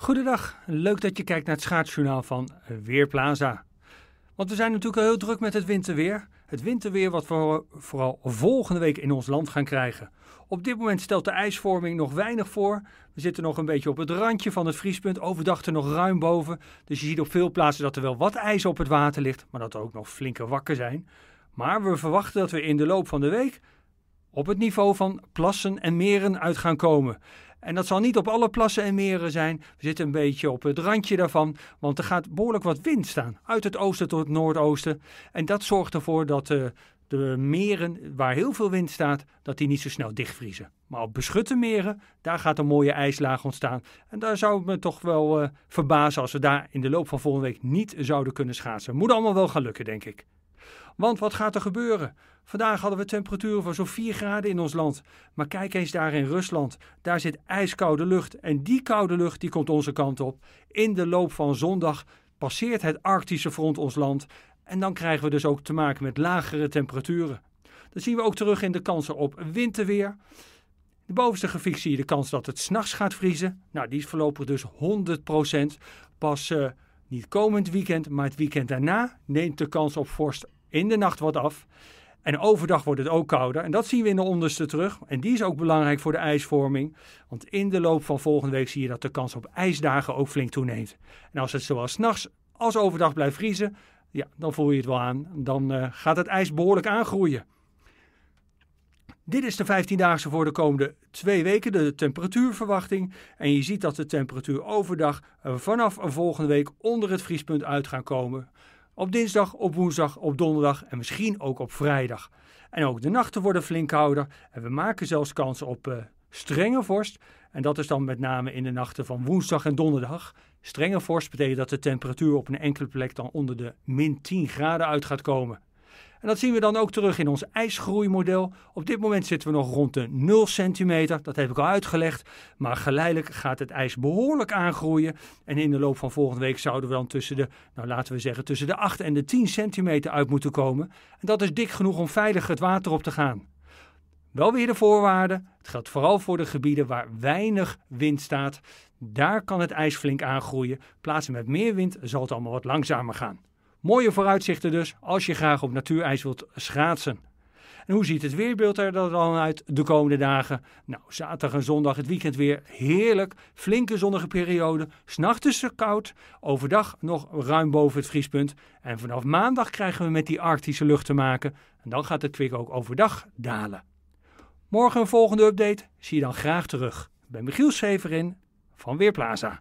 Goedendag, leuk dat je kijkt naar het schaatsjournaal van Weerplaza. Want we zijn natuurlijk al heel druk met het winterweer. Het winterweer wat we vooral volgende week in ons land gaan krijgen. Op dit moment stelt de ijsvorming nog weinig voor. We zitten nog een beetje op het randje van het vriespunt, overdag er nog ruim boven. Dus je ziet op veel plaatsen dat er wel wat ijs op het water ligt, maar dat er ook nog flinke wakken zijn. Maar we verwachten dat we in de loop van de week op het niveau van plassen en meren uit gaan komen. En dat zal niet op alle plassen en meren zijn. We zitten een beetje op het randje daarvan, want er gaat behoorlijk wat wind staan. Uit het oosten tot het noordoosten. En dat zorgt ervoor dat eh, de meren waar heel veel wind staat, dat die niet zo snel dichtvriezen. Maar op beschutte meren, daar gaat een mooie ijslaag ontstaan. En daar zou ik me toch wel eh, verbazen als we daar in de loop van volgende week niet zouden kunnen schaatsen. Moet allemaal wel gaan lukken, denk ik. Want wat gaat er gebeuren? Vandaag hadden we temperaturen van zo'n 4 graden in ons land. Maar kijk eens daar in Rusland. Daar zit ijskoude lucht. En die koude lucht die komt onze kant op. In de loop van zondag passeert het Arctische front ons land. En dan krijgen we dus ook te maken met lagere temperaturen. Dat zien we ook terug in de kansen op winterweer. De bovenste grafiek zie je de kans dat het s'nachts gaat vriezen. Nou, die is voorlopig dus 100%. Pas eh, niet komend weekend, maar het weekend daarna neemt de kans op vorst in de nacht wat af. En overdag wordt het ook kouder. En dat zien we in de onderste terug. En die is ook belangrijk voor de ijsvorming. Want in de loop van volgende week zie je dat de kans op ijsdagen ook flink toeneemt. En als het zowel s'nachts als overdag blijft vriezen, ja, dan voel je het wel aan. Dan eh, gaat het ijs behoorlijk aangroeien. Dit is de 15-daagse voor de komende twee weken, de temperatuurverwachting. En je ziet dat de temperatuur overdag eh, vanaf volgende week onder het vriespunt uit gaan komen. Op dinsdag, op woensdag, op donderdag en misschien ook op vrijdag. En ook de nachten worden flink kouder en we maken zelfs kans op eh, strenge vorst. En dat is dan met name in de nachten van woensdag en donderdag. Strenge vorst betekent dat de temperatuur op een enkele plek dan onder de min 10 graden uit gaat komen. En dat zien we dan ook terug in ons ijsgroeimodel. Op dit moment zitten we nog rond de 0 centimeter, dat heb ik al uitgelegd. Maar geleidelijk gaat het ijs behoorlijk aangroeien. En in de loop van volgende week zouden we dan tussen de, nou laten we zeggen, tussen de 8 en de 10 centimeter uit moeten komen. En dat is dik genoeg om veilig het water op te gaan. Wel weer de voorwaarden. Het geldt vooral voor de gebieden waar weinig wind staat. Daar kan het ijs flink aangroeien. Plaatsen met meer wind zal het allemaal wat langzamer gaan. Mooie vooruitzichten dus als je graag op natuurijs wilt schaatsen. En hoe ziet het weerbeeld er dan uit de komende dagen? Nou, zaterdag en zondag het weekend weer heerlijk. Flinke zonnige periode. S'nachts is het koud. Overdag nog ruim boven het vriespunt. En vanaf maandag krijgen we met die arctische lucht te maken. En dan gaat het kwik ook overdag dalen. Morgen een volgende update. Zie je dan graag terug. Ik ben Michiel Severin van Weerplaza.